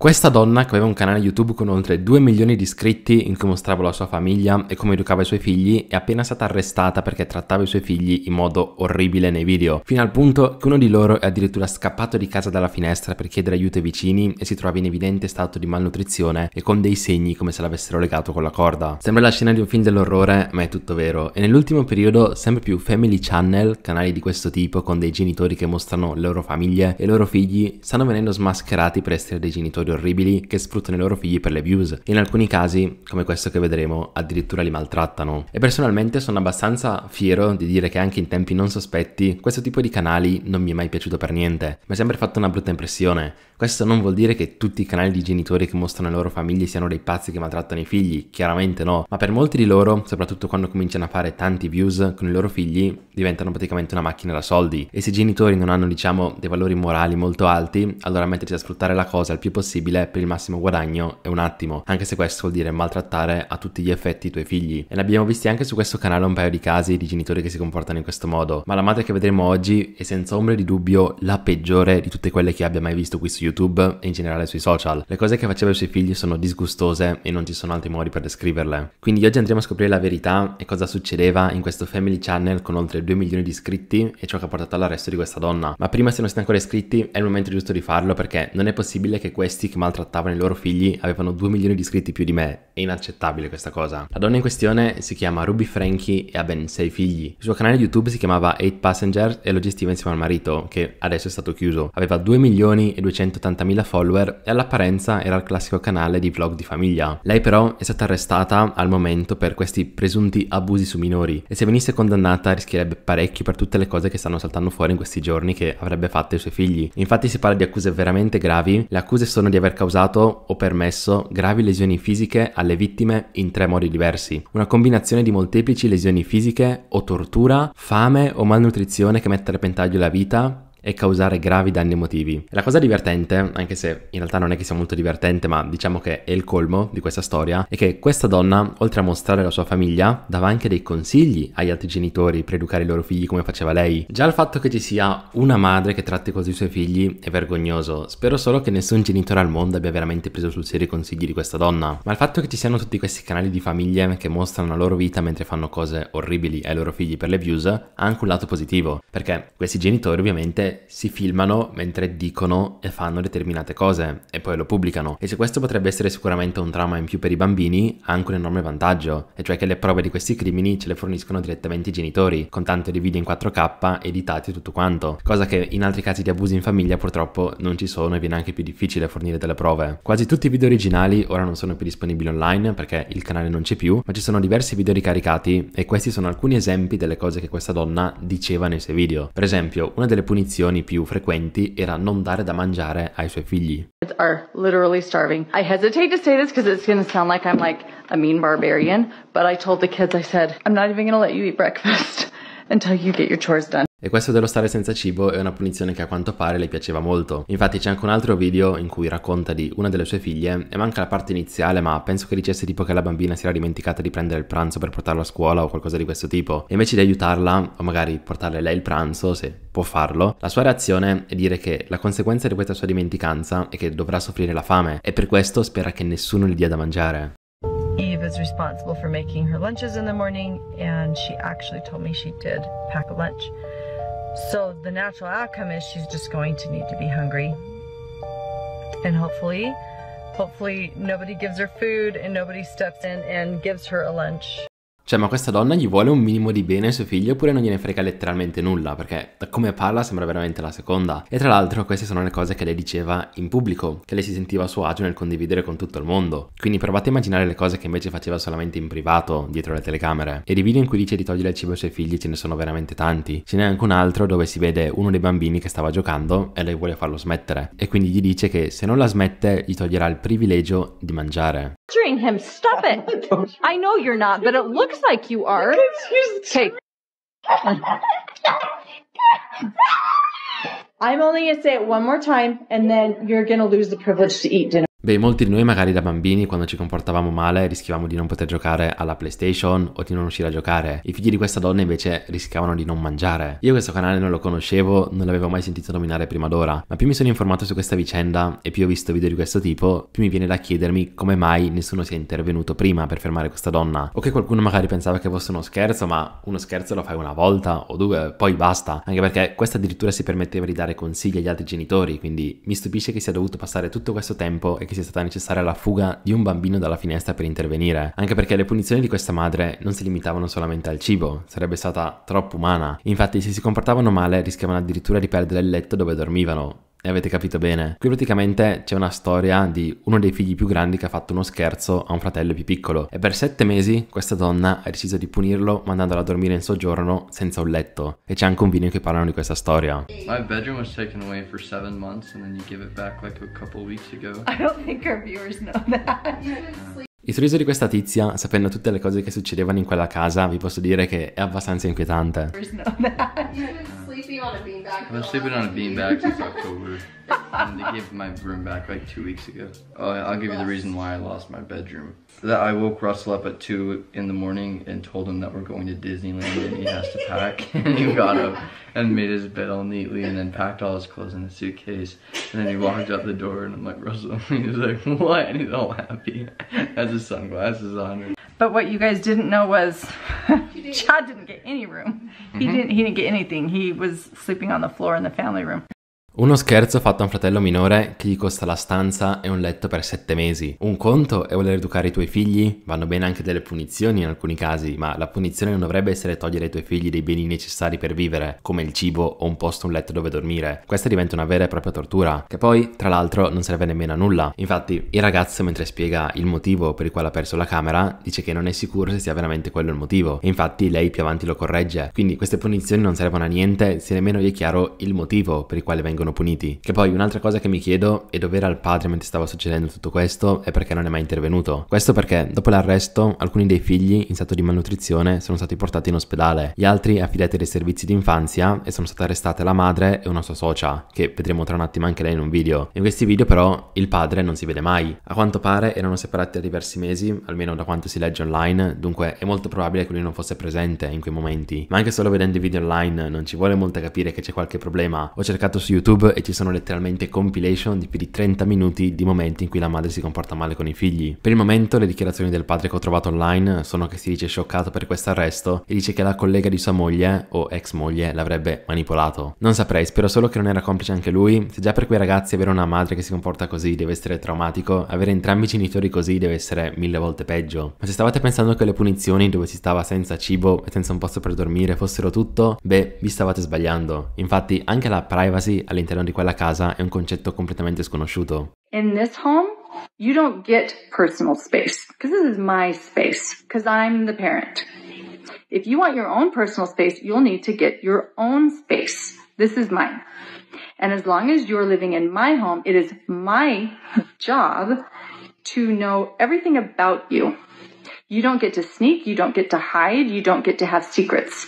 Questa donna, che aveva un canale YouTube con oltre 2 milioni di iscritti in cui mostrava la sua famiglia e come educava i suoi figli, è appena stata arrestata perché trattava i suoi figli in modo orribile nei video, fino al punto che uno di loro è addirittura scappato di casa dalla finestra per chiedere aiuto ai vicini e si trova in evidente stato di malnutrizione e con dei segni come se l'avessero legato con la corda. Sembra la scena di un film dell'orrore, ma è tutto vero. E nell'ultimo periodo sempre più family channel, canali di questo tipo con dei genitori che mostrano le loro famiglie e i loro figli, stanno venendo smascherati per essere dei genitori genitori orribili che sfruttano i loro figli per le views. In alcuni casi, come questo che vedremo, addirittura li maltrattano. E personalmente sono abbastanza fiero di dire che anche in tempi non sospetti questo tipo di canali non mi è mai piaciuto per niente. Mi ha sempre fatto una brutta impressione. Questo non vuol dire che tutti i canali di genitori che mostrano le loro famiglie siano dei pazzi che maltrattano i figli, chiaramente no, ma per molti di loro, soprattutto quando cominciano a fare tanti views con i loro figli, diventano praticamente una macchina da soldi. E se i genitori non hanno, diciamo, dei valori morali molto alti, allora mettersi a sfruttare la cosa il più possibile possibile per il massimo guadagno è un attimo, anche se questo vuol dire maltrattare a tutti gli effetti i tuoi figli. E ne abbiamo visti anche su questo canale un paio di casi di genitori che si comportano in questo modo, ma la madre che vedremo oggi è senza ombre di dubbio la peggiore di tutte quelle che abbia mai visto qui su YouTube e in generale sui social. Le cose che faceva ai suoi figli sono disgustose e non ci sono altri modi per descriverle. Quindi oggi andremo a scoprire la verità e cosa succedeva in questo Family Channel con oltre 2 milioni di iscritti e ciò che ha portato all'arresto di questa donna. Ma prima se non siete ancora iscritti è il momento giusto di farlo perché non è possibile che questi che maltrattavano i loro figli avevano 2 milioni di iscritti più di me. È inaccettabile questa cosa. La donna in questione si chiama Ruby Frankie e ha ben 6 figli. Il suo canale YouTube si chiamava 8 Passengers e lo gestiva insieme al marito, che adesso è stato chiuso. Aveva 2 milioni e 280 mila follower e all'apparenza era il classico canale di vlog di famiglia. Lei però è stata arrestata al momento per questi presunti abusi su minori e se venisse condannata rischierebbe parecchio per tutte le cose che stanno saltando fuori in questi giorni che avrebbe fatto ai suoi figli. Infatti si parla di accuse veramente gravi, le accuse sono di aver causato o permesso gravi lesioni fisiche alle vittime in tre modi diversi. Una combinazione di molteplici lesioni fisiche o tortura, fame o malnutrizione che mette a repentaglio la vita e causare gravi danni emotivi. La cosa divertente, anche se in realtà non è che sia molto divertente, ma diciamo che è il colmo di questa storia, è che questa donna, oltre a mostrare la sua famiglia, dava anche dei consigli agli altri genitori per educare i loro figli come faceva lei. Già il fatto che ci sia una madre che tratti così i suoi figli è vergognoso. Spero solo che nessun genitore al mondo abbia veramente preso sul serio i consigli di questa donna. Ma il fatto che ci siano tutti questi canali di famiglie che mostrano la loro vita mentre fanno cose orribili ai loro figli per le views ha anche un lato positivo, perché questi genitori ovviamente si filmano mentre dicono e fanno determinate cose e poi lo pubblicano. E se questo potrebbe essere sicuramente un trauma in più per i bambini, ha anche un enorme vantaggio, e cioè che le prove di questi crimini ce le forniscono direttamente i genitori, con tanto di video in 4K, editati e tutto quanto, cosa che in altri casi di abusi in famiglia purtroppo non ci sono e viene anche più difficile fornire delle prove. Quasi tutti i video originali ora non sono più disponibili online perché il canale non c'è più, ma ci sono diversi video ricaricati e questi sono alcuni esempi delle cose che questa donna diceva nei suoi video. Per esempio, una delle punizioni obiezioni più frequenti era non dare da mangiare ai suoi figli. Are literally starving. I hesitate to say this because it's going to sound like I'm like a mean barbarian, but I told the kids I said, I'm not even going let you eat breakfast until you get your chores done. E questo dello stare senza cibo è una punizione che a quanto pare le piaceva molto. Infatti c'è anche un altro video in cui racconta di una delle sue figlie e manca la parte iniziale ma penso che dicesse tipo che la bambina si era dimenticata di prendere il pranzo per portarlo a scuola o qualcosa di questo tipo. E invece di aiutarla o magari portarle lei il pranzo se può farlo, la sua reazione è dire che la conseguenza di questa sua dimenticanza è che dovrà soffrire la fame e per questo spera che nessuno gli dia da mangiare. Eve is responsible for making her lunches in the morning and she actually told me she did pack a lunch. So the natural outcome is she's just going to need to be hungry. And hopefully, hopefully nobody gives her food and nobody steps in and gives her a lunch. Cioè, ma questa donna gli vuole un minimo di bene ai suo figlio oppure non gliene frega letteralmente nulla, perché da come parla sembra veramente la seconda. E tra l'altro queste sono le cose che lei diceva in pubblico, che lei si sentiva a suo agio nel condividere con tutto il mondo. Quindi provate a immaginare le cose che invece faceva solamente in privato, dietro le telecamere. E di video in cui dice di togliere il cibo ai suoi figli ce ne sono veramente tanti. Ce n'è anche un altro dove si vede uno dei bambini che stava giocando e lei vuole farlo smettere. E quindi gli dice che se non la smette gli toglierà il privilegio di mangiare. Answering him. Stop it. I know you're not, but it looks like you are. Okay. I'm only going to say it one more time, and then you're going to lose the privilege to eat dinner. Beh, molti di noi magari da bambini quando ci comportavamo male rischiavamo di non poter giocare alla PlayStation o di non riuscire a giocare. I figli di questa donna invece rischiavano di non mangiare. Io questo canale non lo conoscevo, non l'avevo mai sentito nominare prima d'ora, ma più mi sono informato su questa vicenda e più ho visto video di questo tipo, più mi viene da chiedermi come mai nessuno sia intervenuto prima per fermare questa donna. O che qualcuno magari pensava che fosse uno scherzo, ma uno scherzo lo fai una volta o due, poi basta. Anche perché questa addirittura si permetteva di dare consigli agli altri genitori, quindi mi stupisce che sia dovuto passare tutto questo tempo e che sia stata necessaria la fuga di un bambino dalla finestra per intervenire, anche perché le punizioni di questa madre non si limitavano solamente al cibo, sarebbe stata troppo umana. Infatti se si comportavano male rischiavano addirittura di perdere il letto dove dormivano, e avete capito bene. Qui praticamente c'è una storia di uno dei figli più grandi che ha fatto uno scherzo a un fratello più piccolo e per sette mesi questa donna ha deciso di punirlo mandandolo a dormire in soggiorno senza un letto e c'è anche un video che parlano di questa storia. My bedroom was taken away for seven months and then you give it back like a couple weeks ago. I don't think our viewers know that. Il sorriso di questa tizia, sapendo tutte le cose che succedevano in quella casa, vi posso dire che è abbastanza inquietante. on a beanbag. I've been sleeping on a beanbag since October. and they gave my room back like two weeks ago. Oh, I'll give you the reason why I lost my bedroom. That I woke Russell up at two in the morning and told him that we're going to Disneyland and he has to pack. and he got up and made his bed all neatly and then packed all his clothes in a suitcase. And then he walked out the door and I'm like, Russell, he's like, what? And he's all happy. Has his sunglasses on. But what you guys didn't know was Chad didn't get any room. Mm -hmm. He mm-hmm. didn't he didn't get anything. He was sleeping on the floor in the family room. Uno scherzo fatto a un fratello minore che gli costa la stanza e un letto per sette mesi. Un conto è voler educare i tuoi figli, vanno bene anche delle punizioni in alcuni casi, ma la punizione non dovrebbe essere togliere ai tuoi figli dei beni necessari per vivere, come il cibo o un posto, un letto dove dormire. Questa diventa una vera e propria tortura, che poi, tra l'altro, non serve nemmeno a nulla. Infatti, il ragazzo, mentre spiega il motivo per il quale ha perso la camera, dice che non è sicuro se sia veramente quello il motivo. E infatti lei più avanti lo corregge. Quindi queste punizioni non servono a niente se nemmeno gli è chiaro il motivo per il quale vengono vengono puniti. Che poi un'altra cosa che mi chiedo è dov'era il padre mentre stava succedendo tutto questo e perché non è mai intervenuto. Questo perché dopo l'arresto alcuni dei figli in stato di malnutrizione sono stati portati in ospedale, gli altri affidati ai servizi di infanzia e sono state arrestate la madre e una sua socia, che vedremo tra un attimo anche lei in un video. In questi video però il padre non si vede mai. A quanto pare erano separati da diversi mesi, almeno da quanto si legge online, dunque è molto probabile che lui non fosse presente in quei momenti. Ma anche solo vedendo i video online non ci vuole molto capire che c'è qualche problema. Ho cercato su YouTube YouTube e ci sono letteralmente compilation di più di 30 minuti di momenti in cui la madre si comporta male con i figli. Per il momento le dichiarazioni del padre che ho trovato online sono che si dice scioccato per questo arresto e dice che la collega di sua moglie o ex moglie l'avrebbe manipolato. Non saprei, spero solo che non era complice anche lui, se già per quei ragazzi avere una madre che si comporta così deve essere traumatico, avere entrambi i genitori così deve essere mille volte peggio. Ma se stavate pensando che le punizioni dove si stava senza cibo e senza un posto per dormire fossero tutto, beh, vi stavate sbagliando. Infatti anche la privacy alle all'interno di quella casa è un concetto completamente sconosciuto. In this home, you don't get personal space because this is my space because I'm the parent. If you want your own personal space, you'll need to get your own space. This is mine. And as long as you're living in my home, it is my job to know everything about you. You don't get to sneak, you don't get to hide, you don't get to have secrets.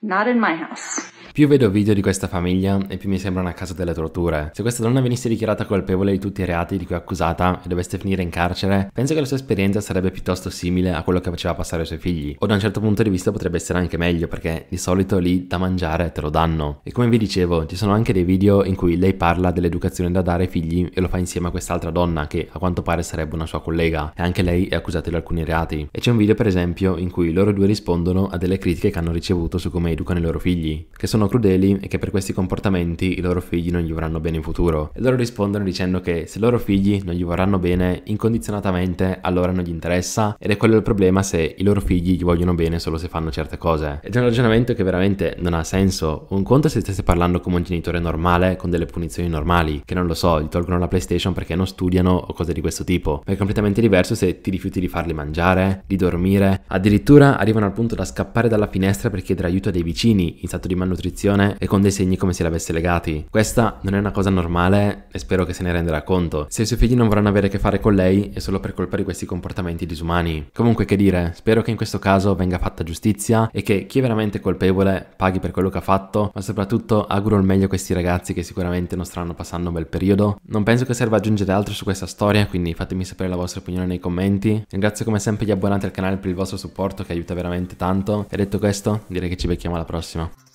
Not in my house. Più vedo video di questa famiglia e più mi sembra una casa delle torture. Se questa donna venisse dichiarata colpevole di tutti i reati di cui è accusata e dovesse finire in carcere, penso che la sua esperienza sarebbe piuttosto simile a quello che faceva passare ai suoi figli. O da un certo punto di vista potrebbe essere anche meglio perché di solito lì da mangiare te lo danno. E come vi dicevo, ci sono anche dei video in cui lei parla dell'educazione da dare ai figli e lo fa insieme a quest'altra donna che a quanto pare sarebbe una sua collega e anche lei è accusata di alcuni reati. E c'è un video per esempio in cui loro due rispondono a delle critiche che hanno ricevuto su come educano i loro figli, che sono sono crudeli e che per questi comportamenti i loro figli non gli vorranno bene in futuro. E loro rispondono dicendo che se i loro figli non gli vorranno bene incondizionatamente, allora non gli interessa ed è quello il problema se i loro figli gli vogliono bene solo se fanno certe cose. Ed è un ragionamento che veramente non ha senso. Un conto è se stesse parlando come un genitore normale con delle punizioni normali, che non lo so, gli tolgono la PlayStation perché non studiano o cose di questo tipo. Ma è completamente diverso se ti rifiuti di farli mangiare, di dormire, addirittura arrivano al punto da scappare dalla finestra per chiedere aiuto a dei vicini in stato di malnutrizione posizione e con dei segni come se li avesse legati. Questa non è una cosa normale e spero che se ne renderà conto. Se i suoi figli non vorranno avere a che fare con lei è solo per colpa di questi comportamenti disumani. Comunque che dire, spero che in questo caso venga fatta giustizia e che chi è veramente colpevole paghi per quello che ha fatto, ma soprattutto auguro il meglio a questi ragazzi che sicuramente non stanno passando un bel periodo. Non penso che serva aggiungere altro su questa storia, quindi fatemi sapere la vostra opinione nei commenti. Ringrazio come sempre gli abbonati al canale per il vostro supporto che aiuta veramente tanto. E detto questo, direi che ci becchiamo alla prossima.